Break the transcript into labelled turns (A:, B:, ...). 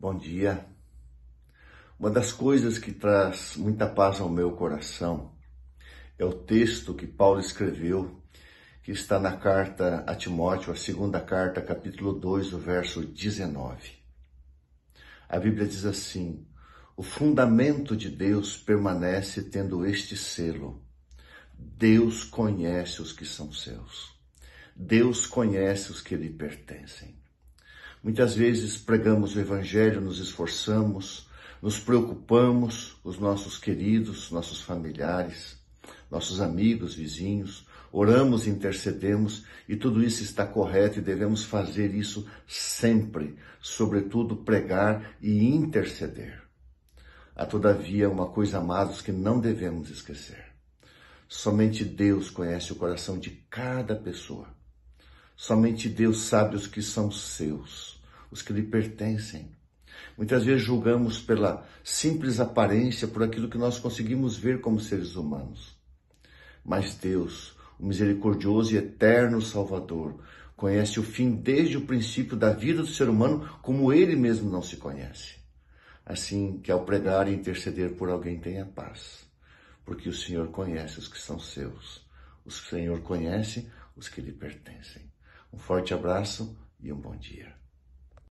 A: Bom dia. Uma das coisas que traz muita paz ao meu coração é o texto que Paulo escreveu, que está na carta a Timóteo, a segunda carta, capítulo 2, o verso 19. A Bíblia diz assim: O fundamento de Deus permanece tendo este selo. Deus conhece os que são seus. Deus conhece os que lhe pertencem. Muitas vezes pregamos o Evangelho, nos esforçamos, nos preocupamos com os nossos queridos, nossos familiares, nossos amigos, vizinhos, oramos, intercedemos e tudo isso está correto e devemos fazer isso sempre, sobretudo pregar e interceder. Há todavia uma coisa, amados, que não devemos esquecer. Somente Deus conhece o coração de cada pessoa. Somente Deus sabe os que são seus, os que lhe pertencem. Muitas vezes julgamos pela simples aparência, por aquilo que nós conseguimos ver como seres humanos. Mas Deus, o misericordioso e eterno Salvador, conhece o fim desde o princípio da vida do ser humano como ele mesmo não se conhece. Assim que ao pregar e interceder por alguém tenha paz, porque o Senhor conhece os que são seus, o Senhor conhece os que lhe pertencem. Um forte abraço e um bom dia.